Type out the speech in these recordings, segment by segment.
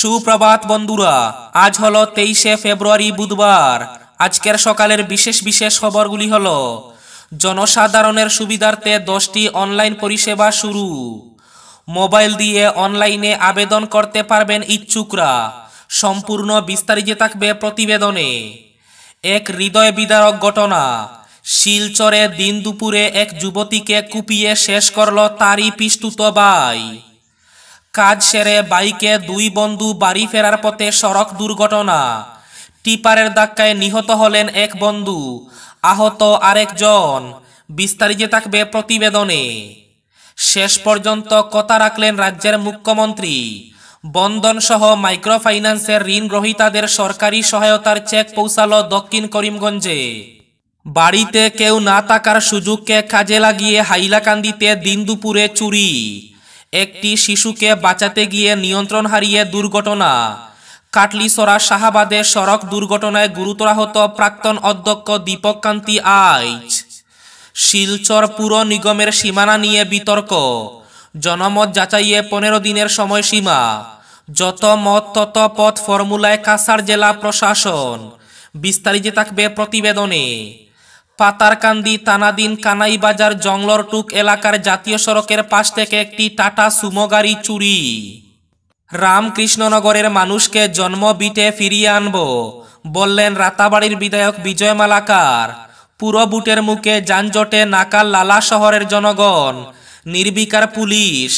সুপ্রভাত বন্ধুরা আজ হলো তেইশে ফেব্রুয়ারি বুধবার আজকের সকালের বিশেষ বিশেষ খবরগুলি হল জনসাধারণের সুবিধার্থে দশটি অনলাইন পরিষেবা শুরু মোবাইল দিয়ে অনলাইনে আবেদন করতে পারবেন ইচ্ছুকরা সম্পূর্ণ বিস্তারিত থাকবে প্রতিবেদনে এক হৃদয় বিদারক ঘটনা শিলচরে দিন দুপুরে এক যুবতীকে কুপিয়ে শেষ করল তারই পিস্তুত বাই কাজ সেরে বাইকে দুই বন্ধু বাড়ি ফেরার পথে সড়ক দুর্ঘটনা টিপারের ধাক্কায় নিহত হলেন এক বন্ধু আহত আরেকজন বিস্তারিত থাকবে প্রতিবেদনে শেষ পর্যন্ত কথা রাখলেন রাজ্যের মুখ্যমন্ত্রী বন্ধনসহ মাইক্রোফাইন্যান্সের ঋণ গ্রহীতাদের সরকারি সহায়তার চেক পৌঁছাল দক্ষিণ করিমগঞ্জে বাড়িতে কেউ না থাকার সুযোগকে কাজে লাগিয়ে হাইলাকান্দিতে দিন দুপুরে চুরি একটি শিশুকে বাঁচাতে গিয়ে নিয়ন্ত্রণ হারিয়ে দুর্ঘটনা কাটলিসরা শাহাবাদের সড়ক দুর্ঘটনায় গুরুতর আহত প্রাক্তন অধ্যক্ষ দীপক কান্তি আইচ শিলচর পুর নিগমের সীমানা নিয়ে বিতর্ক জনমত যাচাইয়ে পনেরো দিনের সময়সীমা যত মত তত পথ ফর্মুলায় কাসার জেলা প্রশাসন বিস্তারিত থাকবে প্রতিবেদনে পাতারকান্দি তানাদিন কানাইবাজার জংলরটুক এলাকার জাতীয় সড়কের পাশ থেকে একটি টাটা সুমো গাড়ি চুরি রামকৃষ্ণনগরের মানুষকে জন্ম বিটে ফিরিয়ে আনব বললেন রাতাবাড়ির বিধায়ক বিজয় মালাকার পুরো বুটের মুখে যানজটে নাকাল লালা শহরের জনগণ নির্বিকার পুলিশ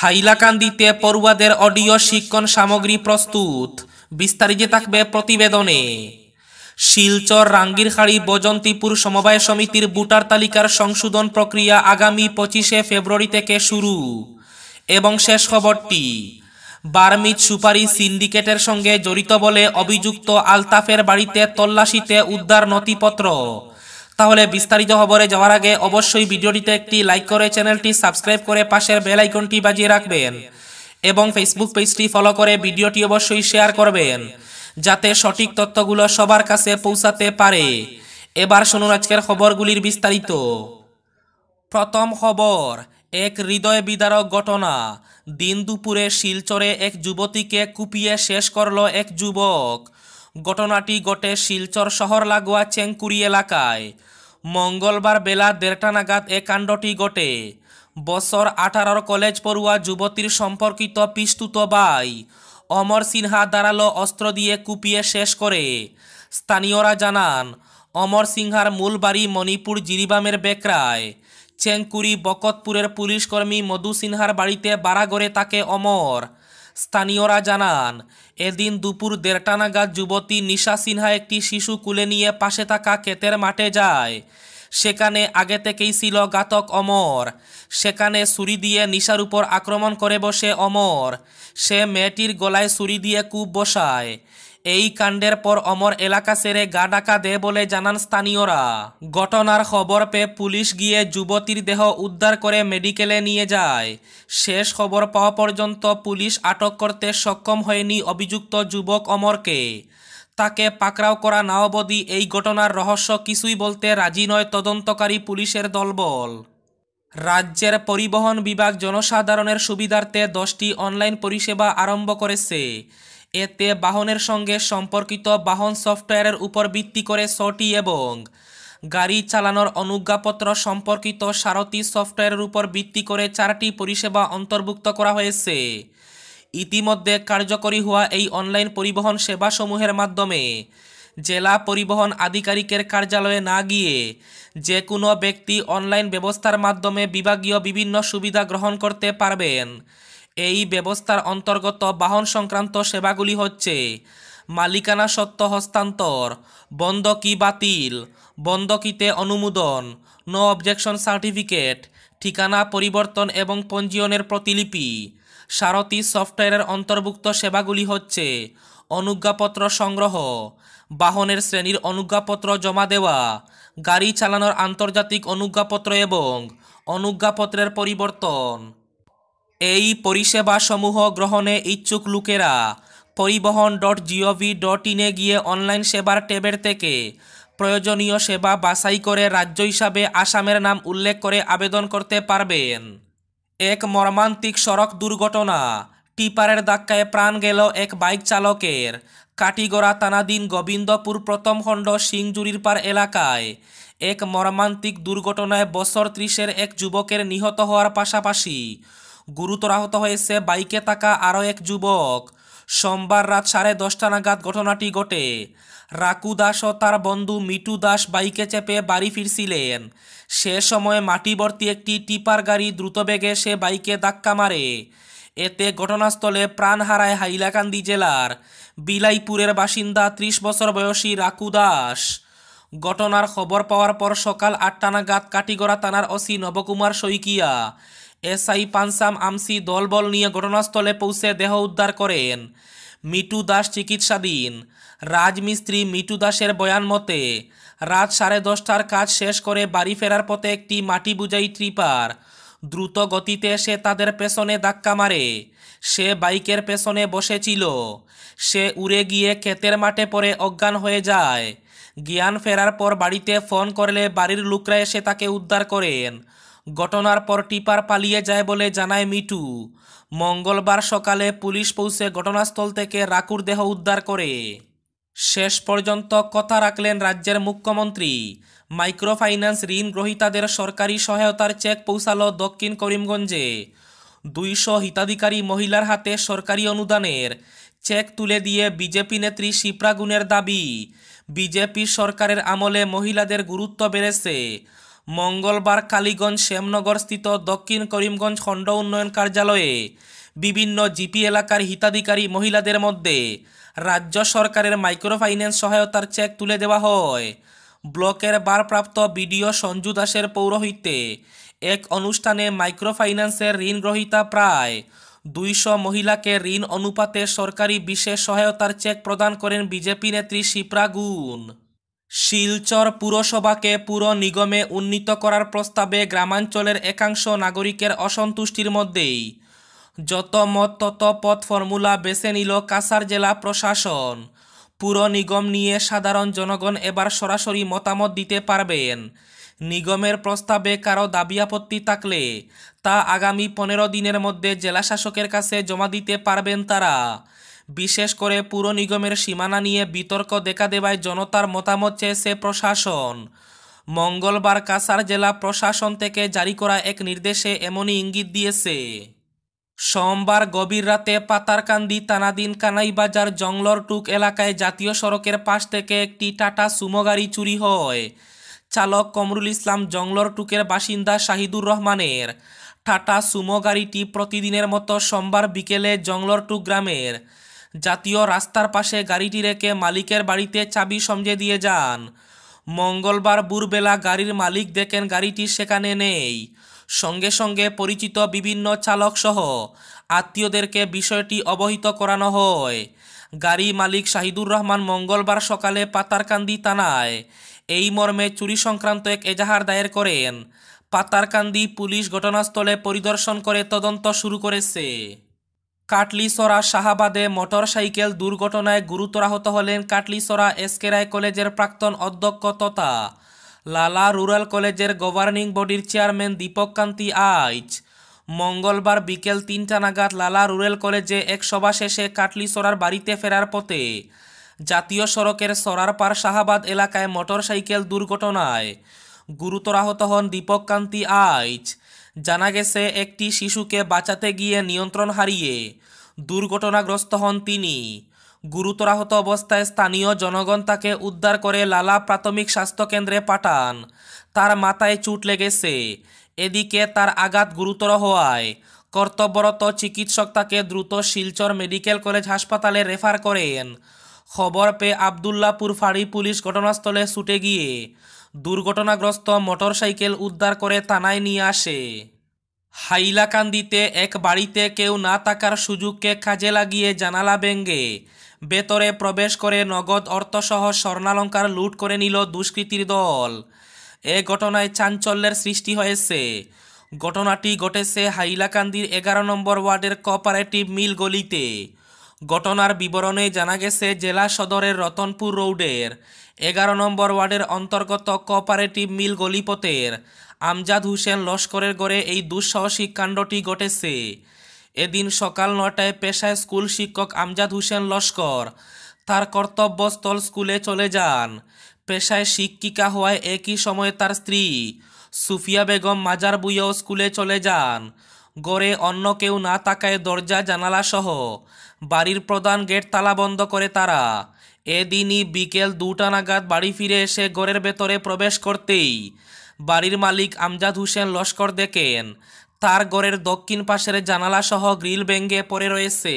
হাইলাকান্দিতে পড়ুয়াদের অডিও শিক্ষণ সামগ্রী প্রস্তুত বিস্তারিত থাকবে প্রতিবেদনে শিলচর রাঙ্গিরহাড়ি বজন্তিপুর সমবায় সমিতির ভোটার তালিকার সংশোধন প্রক্রিয়া আগামী পঁচিশে ফেব্রুয়ারি থেকে শুরু এবং শেষ খবরটি বার্মিজ সুপারি সিন্ডিকেটের সঙ্গে জড়িত বলে অভিযুক্ত আলতাফের বাড়িতে তল্লাশিতে উদ্ধার নথিপত্র তাহলে বিস্তারিত খবরে যাওয়ার আগে অবশ্যই ভিডিওটিতে একটি লাইক করে চ্যানেলটি সাবস্ক্রাইব করে পাশের বেল আইকনটি বাজিয়ে রাখবেন এবং ফেসবুক পেজটি ফলো করে ভিডিওটি অবশ্যই শেয়ার করবেন যাতে সঠিক তথ্যগুলো সবার কাছে পৌঁছাতে পারে এবার শুনুন আজকের খবরগুলির বিস্তারিত প্রথম খবর এক হৃদয় বিদারক ঘটনা দিন দুপুরে শিলচরে এক যুবতীকে কুপিয়ে শেষ করল এক যুবক ঘটনাটি ঘটে শিলচর শহর লাগোয়া চেংকুড়ি এলাকায় মঙ্গলবার বেলা দেড়টা নাগাদ এ কাণ্ডটি ঘটে বছর আঠারোর কলেজ পড়ুয়া যুবতীর সম্পর্কিত পিস্তুত বাই অমর সিনহা দাঁড়ালো অস্ত্র দিয়ে কুপিয়ে শেষ করে স্থানীয়রা জানান অমর সিংহার মূল বাড়ি মণিপুর জিরিবামের বেকরায় চেংকুরি বকতপুরের পুলিশকর্মী মধু সিনহার বাড়িতে গড়ে তাকে অমর স্থানীয়রা জানান এদিন দুপুর দেড়টা নাগাদ যুবতী নিশা সিনহা একটি শিশু কুলে নিয়ে পাশে থাকা ক্ষেতের মাঠে যায় সেখানে আগে থেকেই ছিল গাতক অমর সেখানে ছুরি দিয়ে নিশার উপর আক্রমণ করে বসে অমর সে মেয়েটির গলায় ছুরি দিয়ে কূপ বসায় এই কাণ্ডের পর অমর এলাকা ছেড়ে গা ডাকা দে বলে জানান স্থানীয়রা ঘটনার খবর পেয়ে পুলিশ গিয়ে যুবতীর দেহ উদ্ধার করে মেডিকেলে নিয়ে যায় শেষ খবর পাওয়া পর্যন্ত পুলিশ আটক করতে সক্ষম হয়নি অভিযুক্ত যুবক অমরকে তাকে পাকড়াও করা না অবধি এই ঘটনার রহস্য কিছুই বলতে রাজি নয় তদন্তকারী পুলিশের দলবল রাজ্যের পরিবহন বিভাগ জনসাধারণের সুবিধার্থে দশটি অনলাইন পরিষেবা আরম্ভ করেছে এতে বাহনের সঙ্গে সম্পর্কিত বাহন সফটওয়্যারের উপর ভিত্তি করে ছটি এবং গাড়ি চালানোর অনুজ্ঞাপত্র সম্পর্কিত সারথি সফটওয়্যারের উপর ভিত্তি করে চারটি পরিষেবা অন্তর্ভুক্ত করা হয়েছে ইতিমধ্যে কার্যকরী হওয়া এই অনলাইন পরিবহন সেবাসমূহের মাধ্যমে জেলা পরিবহন আধিকারিকের কার্যালয়ে না গিয়ে যে কোনো ব্যক্তি অনলাইন ব্যবস্থার মাধ্যমে বিভাগীয় বিভিন্ন সুবিধা গ্রহণ করতে পারবেন এই ব্যবস্থার অন্তর্গত বাহন সংক্রান্ত সেবাগুলি হচ্ছে মালিকানা সত্ত্ব হস্তান্তর বন্ধকি বাতিল বন্ধকিতে অনুমোদন নো অবজেকশন সার্টিফিকেট ঠিকানা পরিবর্তন এবং পঞ্জীয়নের প্রতিলিপি সারথি সফটওয়্যারের অন্তর্ভুক্ত সেবাগুলি হচ্ছে অনুজ্ঞাপত্র সংগ্রহ বাহনের শ্রেণীর অনুজ্ঞাপত্র জমা দেওয়া গাড়ি চালানোর আন্তর্জাতিক অনুজ্ঞাপত্র এবং অনুজ্ঞাপত্রের পরিবর্তন এই পরিষেবাসমূহ গ্রহণে ইচ্ছুক লোকেরা পরিবহন ডট জিওভি ডট ইনে গিয়ে অনলাইন সেবার ট্যাবের থেকে প্রয়োজনীয় সেবা বাছাই করে রাজ্য হিসাবে আসামের নাম উল্লেখ করে আবেদন করতে পারবেন এক মর্মান্তিক সড়ক দুর্ঘটনা টিপারের ধাক্কায় প্রাণ গেল এক বাইক চালকের কাটিগড়া তানাদিন গোবিন্দপুর প্রথম খণ্ড সিংজুরির পার এলাকায় এক মর্মান্তিক দুর্ঘটনায় বছর ত্রিশের এক যুবকের নিহত হওয়ার পাশাপাশি গুরুতর আহত হয়েছে বাইকে থাকা আরও এক যুবক সোমবার রাত সাড়ে দশটা নাগাদ ঘটনাটি ঘটে রাকু দাস ও তার বন্ধু মিটু দাস বাইকে চেপে বাড়ি ফিরছিলেন সে সময় মাটিবর্তী একটি টিপার গাড়ি দ্রুতবেগে সে বাইকে ধাক্কা মারে এতে ঘটনাস্থলে প্রাণ হারায় হাইলাকান্দি জেলার বিলাইপুরের বাসিন্দা ত্রিশ বছর বয়সী রাকু দাস ঘটনার খবর পাওয়ার পর সকাল আটটা নাগাদ কাটিগড়া থানার ওসি নবকুমার শইকিয়া এসআই পানসাম আমসি দলবল নিয়ে ঘটনাস্থলে পৌঁছে দেহ উদ্ধার করেন মিটু দাস চিকিৎসাধীন রাজমিস্ত্রি মিটু দাসের বয়ান মতে রাত সাড়ে দশটার কাজ শেষ করে বাড়ি ফেরার পথে একটি মাটি বুঝাই ট্রিপার দ্রুত গতিতে সে তাদের পেছনে ধাক্কা মারে সে বাইকের পেছনে বসেছিল সে উড়ে গিয়ে ক্ষেতের মাঠে পরে অজ্ঞান হয়ে যায় জ্ঞান ফেরার পর বাড়িতে ফোন করলে বাড়ির লোকরা এসে তাকে উদ্ধার করেন ঘটনার পর টিপার পালিয়ে যায় বলে জানায় মিটু মঙ্গলবার সকালে পুলিশ পৌঁছে ঘটনাস্থল থেকে রাকুর দেহ উদ্ধার করে শেষ পর্যন্ত কথা রাখলেন রাজ্যের মুখ্যমন্ত্রী মাইক্রোফাইন্যান্স ঋণ গ্রহীতাদের সরকারি সহায়তার চেক পৌঁছালো দক্ষিণ করিমগঞ্জে দুইশো হিতাধিকারী মহিলার হাতে সরকারি অনুদানের চেক তুলে দিয়ে বিজেপি নেত্রী শিপ্রাগুনের দাবি বিজেপি সরকারের আমলে মহিলাদের গুরুত্ব বেড়েছে মঙ্গলবার কালীগঞ্জ শ্যামনগরস্থিত দক্ষিণ করিমগঞ্জ খণ্ড উন্নয়ন কার্যালয়ে বিভিন্ন জিপি এলাকার হিতাধিকারী মহিলাদের মধ্যে রাজ্য সরকারের মাইক্রোফাইন্যান্স সহায়তার চেক তুলে দেওয়া হয় ব্লকের বারপ্রাপ্ত বিডিও সঞ্জু দাসের পৌরোহিত্যে এক অনুষ্ঠানে মাইক্রোফাইন্যান্সের ঋণ গ্রহিতা প্রায় দুইশো মহিলাকে ঋণ অনুপাতে সরকারি বিশেষ সহায়তার চেক প্রদান করেন বিজেপি নেত্রী শিপ্রাগুন শিলচর পুরসভাকে পুর নিগমে উন্নীত করার প্রস্তাবে গ্রামাঞ্চলের একাংশ নাগরিকের অসন্তুষ্টির মধ্যেই যত মত তত পথ ফর্মুলা বেছে নিল কাসার জেলা প্রশাসন পুর নিগম নিয়ে সাধারণ জনগণ এবার সরাসরি মতামত দিতে পারবেন নিগমের প্রস্তাবে কারো দাবি আপত্তি থাকলে তা আগামী পনেরো দিনের মধ্যে জেলা শাসকের কাছে জমা দিতে পারবেন তারা বিশেষ করে পুর নিগমের সীমানা নিয়ে বিতর্ক দেখা দেওয়ায় জনতার মতামত চেয়েছে প্রশাসন মঙ্গলবার কাসার জেলা প্রশাসন থেকে জারি করা এক নির্দেশে এমনই ইঙ্গিত দিয়েছে সোমবার গভীর রাতে পাতারকান্দি তানাদিন কানাইবাজার জংলর টুক এলাকায় জাতীয় সড়কের পাশ থেকে একটি টাটা সুমো গাড়ি চুরি হয় চালক কমরুল ইসলাম জংলর টুকের বাসিন্দা শাহিদুর রহমানের টাটা সুমো গাড়িটি প্রতিদিনের মতো সোমবার বিকেলে জংলর টুক গ্রামের জাতীয় রাস্তার পাশে গাড়িটি রেখে মালিকের বাড়িতে চাবি সমঝে দিয়ে যান মঙ্গলবার ভোরবেলা গাড়ির মালিক দেখেন গাড়িটি সেখানে নেই সঙ্গে সঙ্গে পরিচিত বিভিন্ন চালকসহ আত্মীয়দেরকে বিষয়টি অবহিত করানো হয় গাড়ি মালিক শাহিদুর রহমান মঙ্গলবার সকালে পাতারকান্দি থানায় এই মর্মে চুরি সংক্রান্ত এক এজাহার দায়ের করেন পাতারকান্দি পুলিশ ঘটনাস্থলে পরিদর্শন করে তদন্ত শুরু করেছে কাটলিসরা শাহাবাদে মোটরসাইকেল দুর্ঘটনায় গুরুতর আহত হলেন কাটলিসরা এসকেরাই কলেজের প্রাক্তন অধ্যক্ষ তথা লালা রুরাল কলেজের গভর্নিং বডির চেয়ারম্যান দীপক কান্তি আইচ মঙ্গলবার বিকেল তিনটা নাগাদ লালা রুরাল কলেজে এক সভা শেষে কাটলিসরার বাড়িতে ফেরার পথে জাতীয় সড়কের পার শাহাবাদ এলাকায় মোটরসাইকেল দুর্ঘটনায় গুরুতর আহত হন দীপক কান্তি আইচ জানা গেছে একটি শিশুকে বাঁচাতে গিয়ে নিয়ন্ত্রণ হারিয়ে দুর্ঘটনাগ্রস্ত হন তিনি গুরুতর আহত অবস্থায় স্থানীয় জনগণ তাকে উদ্ধার করে লালা প্রাথমিক স্বাস্থ্যকেন্দ্রে পাঠান তার মাথায় চুট লেগেছে এদিকে তার আঘাত গুরুতর হওয়ায় কর্তব্যরত চিকিৎসক তাকে দ্রুত শিলচর মেডিকেল কলেজ হাসপাতালে রেফার করেন খবর পেয়ে আবদুল্লাপুর ফাঁড়ি পুলিশ ঘটনাস্থলে ছুটে গিয়ে দুর্ঘটনাগ্রস্ত মোটরসাইকেল উদ্ধার করে থানায় নিয়ে আসে হাইলাকান্দিতে এক বাড়িতে কেউ না থাকার সুযোগকে কাজে লাগিয়ে জানালা ব্যঙ্গে বেতরে প্রবেশ করে নগদ অর্থসহ স্বর্ণালঙ্কার লুট করে নিল দুষ্কৃতীর দল এ ঘটনায় চাঞ্চল্যের সৃষ্টি হয়েছে ঘটনাটি ঘটেছে হাইলাকান্দির এগারো নম্বর ওয়ার্ডের কোঅপারেটিভ মিল গলিতে ঘটনার বিবরণে জানা গেছে জেলা সদরের রতনপুর রোডের এগারো নম্বর ওয়ার্ডের অন্তর্গত কোপারেটিভ মিল গলিপথের আমজাদ হুসেন লস্করের গড়ে এই দুঃসাহসিক কাণ্ডটি ঘটেছে এদিন সকাল নটায় পেশায় স্কুল শিক্ষক আমজাদ হুসেন লস্কর তার কর্তব্যস্থল স্কুলে চলে যান পেশায় শিক্ষিকা হওয়ায় একই সময়ে তার স্ত্রী সুফিয়া বেগম মাজার বুইয়াও স্কুলে চলে যান গড়ে অন্য কেউ না তাকায় দরজা জানালাসহ বাড়ির প্রধান গেট তালা বন্ধ করে তারা এদিনই বিকেল দুটা নাগাদ বাড়ি ফিরে এসে গড়ের ভেতরে প্রবেশ করতেই বাড়ির মালিক আমজাদ হোসেন লস্কর দেখেন তার গড়ের দক্ষিণ পাশের জানালাসহ গ্রিল ব্যাঙ্গে পড়ে রয়েছে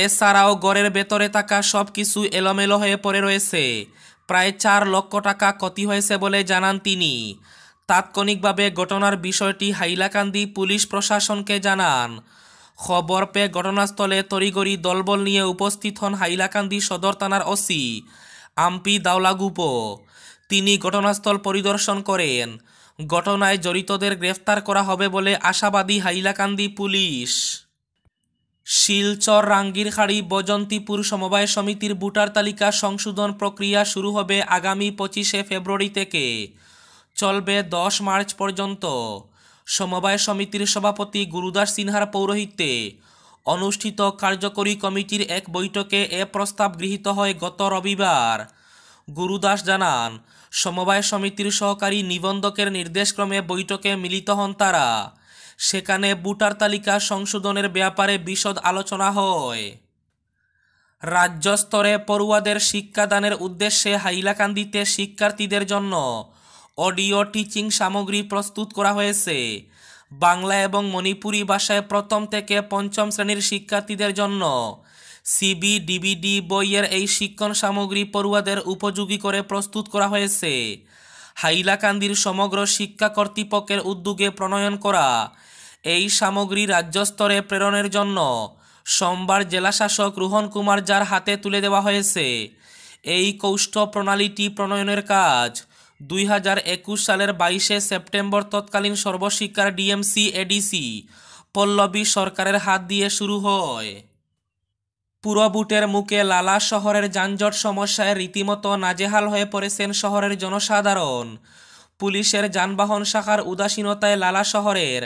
এছাড়াও গড়ের ভেতরে থাকা সব কিছু এলোমেলো হয়ে পড়ে রয়েছে প্রায় চার লক্ষ টাকা ক্ষতি হয়েছে বলে জানান তিনি তাৎক্ষণিকভাবে ঘটনার বিষয়টি হাইলাকান্দি পুলিশ প্রশাসনকে জানান খবর পেয়ে ঘটনাস্থলে তরিগরি দলবল নিয়ে উপস্থিত হন হাইলাকান্দি সদর থানার ওসি আম্পি দাওলাগুপ তিনি ঘটনাস্থল পরিদর্শন করেন ঘটনায় জড়িতদের গ্রেফতার করা হবে বলে আশাবাদী হাইলাকান্দি পুলিশ শিলচর রাঙ্গিরখাড়ি বজন্তীপুর সমবায় সমিতির ভোটার তালিকা সংশোধন প্রক্রিয়া শুরু হবে আগামী পঁচিশে ফেব্রুয়ারি থেকে চলবে দশ মার্চ পর্যন্ত সমবায় সমিতির সভাপতি গুরুদাস সিনহার পৌরোহিত্যে অনুষ্ঠিত কার্যকরী কমিটির এক বৈঠকে এ প্রস্তাব গৃহীত হয় গত রবিবার গুরুদাস জানান সমবায় সমিতির সহকারী নিবন্ধকের নির্দেশক্রমে বৈঠকে মিলিত হন তারা সেখানে বুটার তালিকা সংশোধনের ব্যাপারে বিশদ আলোচনা হয় রাজ্য স্তরে পড়ুয়াদের শিক্ষাদানের উদ্দেশ্যে হাইলাকান্দিতে শিক্ষার্থীদের জন্য অডিও টিচিং সামগ্রী প্রস্তুত করা হয়েছে বাংলা এবং মণিপুরি ভাষায় প্রথম থেকে পঞ্চম শ্রেণীর শিক্ষার্থীদের জন্য সিবি ডিবিডি বইয়ের এই শিক্ষণ সামগ্রী পড়ুয়াদের উপযোগী করে প্রস্তুত করা হয়েছে হাইলাকান্দির সমগ্র শিক্ষা কর্তৃপক্ষের উদ্যোগে প্রণয়ন করা এই সামগ্রী রাজ্য স্তরে প্রেরণের জন্য সোমবার জেলাশাসক রোহন কুমার যার হাতে তুলে দেওয়া হয়েছে এই কৌষ্ঠ প্রণালীটি প্রণয়নের কাজ দুই সালের বাইশে সেপ্টেম্বর তৎকালীন সর্বশিক্ষার ডিএমসি এডিসি পল্লবী সরকারের হাত দিয়ে শুরু হয় পুরবুটের মুখে লালা শহরের যানজট সমস্যায় রীতিমতো নাজেহাল হয়ে পড়েছেন শহরের জনসাধারণ পুলিশের যানবাহন শাখার উদাসীনতায় লালা শহরের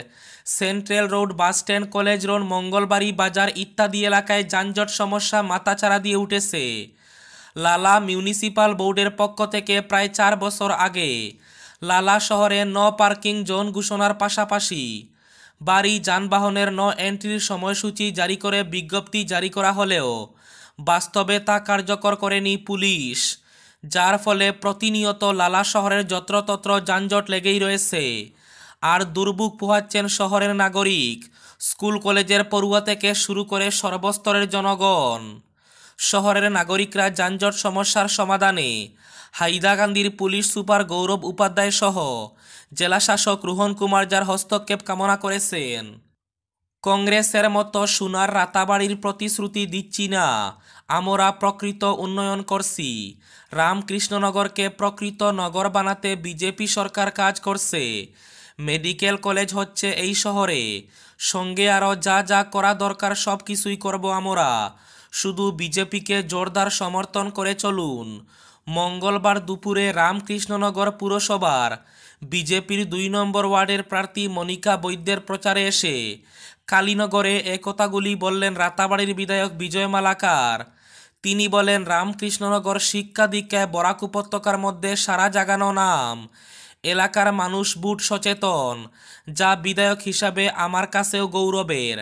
central road bus stand college road Mangalbari বাজার ইত্যাদি এলাকায় যানজট সমস্যা মাথাচাড়া দিয়ে উঠেছে লালা মিউনিসিপাল বোর্ডের পক্ষ থেকে প্রায় চার বছর আগে লালা শহরে ন পার্কিং জোন ঘোষণার পাশাপাশি বাড়ি যানবাহনের ন এন্ট্রির সময়সূচি জারি করে বিজ্ঞপ্তি জারি করা হলেও বাস্তবে তা কার্যকর করেনি পুলিশ যার ফলে প্রতিনিয়ত লালা শহরের যত্রতত্র যানজট লেগেই রয়েছে আর দুর্ভোগ পোহাচ্ছেন শহরের নাগরিক স্কুল কলেজের পড়ুয়া থেকে শুরু করে সর্বস্তরের জনগণ শহরের নাগরিকরা যানজট সমস্যার সমাধানে হাইদাকান্দির পুলিশ সুপার গৌরব উপাধ্যায় সহ জেলাশাসক রোহন কুমার যার হস্তক্ষেপ কামনা করেছেন কংগ্রেসের মতো সোনার রাতাবাড়ির প্রতিশ্রুতি দিচ্ছি না আমরা প্রকৃত উন্নয়ন করছি রামকৃষ্ণনগরকে প্রকৃত নগর বানাতে বিজেপি সরকার কাজ করছে মেডিকেল কলেজ হচ্ছে এই শহরে সঙ্গে আরও যা যা করা দরকার সব কিছুই করব আমরা শুধু বিজেপিকে জোরদার সমর্থন করে চলুন মঙ্গলবার দুপুরে রামকৃষ্ণনগর পুরসভার বিজেপির দুই নম্বর ওয়ার্ডের প্রার্থী মনিকা বৈদ্যের প্রচারে এসে কালীনগরে একতাগুলি বললেন রাতাবাড়ির বিধায়ক বিজয় মালাকার তিনি বলেন রামকৃষ্ণনগর শিক্ষা দীক্ষায় বরাক উপত্যকার মধ্যে সারা জাগানো নাম এলাকার মানুষ বুট সচেতন যা বিধায়ক হিসাবে আমার কাছেও গৌরবের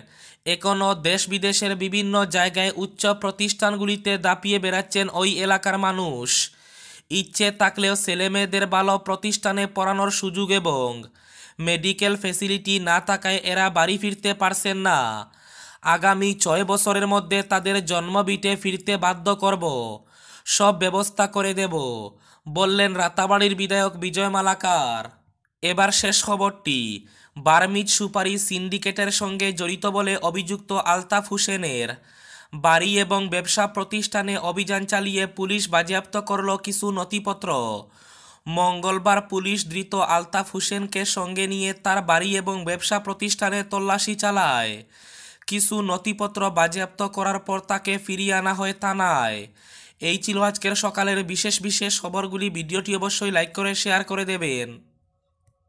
এখনও দেশ বিদেশের বিভিন্ন জায়গায় উচ্চ প্রতিষ্ঠানগুলিতে দাপিয়ে বেড়াচ্ছেন ওই এলাকার মানুষ ইচ্ছে থাকলেও ছেলেমেয়েদের ভালো প্রতিষ্ঠানে পড়ানোর সুযোগ এবং মেডিকেল ফেসিলিটি না থাকায় এরা বাড়ি ফিরতে পারছেন না আগামী ছয় বছরের মধ্যে তাদের জন্মবিটে ফিরতে বাধ্য করব সব ব্যবস্থা করে দেব বললেন রাতাবাড়ির বিধায়ক বিজয় মালাকার এবার শেষ খবরটি বার্মিজ সুপারি সিন্ডিকেটের সঙ্গে জড়িত বলে অভিযুক্ত আলতাফ হুসেনের বাড়ি এবং ব্যবসা প্রতিষ্ঠানে অভিযান চালিয়ে পুলিশ বাজেয়াপ্ত করল কিছু নথিপত্র মঙ্গলবার পুলিশ ধৃত আলতাফ হুসেনকে সঙ্গে নিয়ে তার বাড়ি এবং ব্যবসা প্রতিষ্ঠানে তল্লাশি চালায় কিছু নথিপত্র বাজেয়াপ্ত করার পর তাকে ফিরিয়ে আনা হয় থানায় এই ছিল আজকের সকালের বিশেষ বিশেষ খবরগুলি ভিডিওটি অবশ্যই লাইক করে শেয়ার করে দেবেন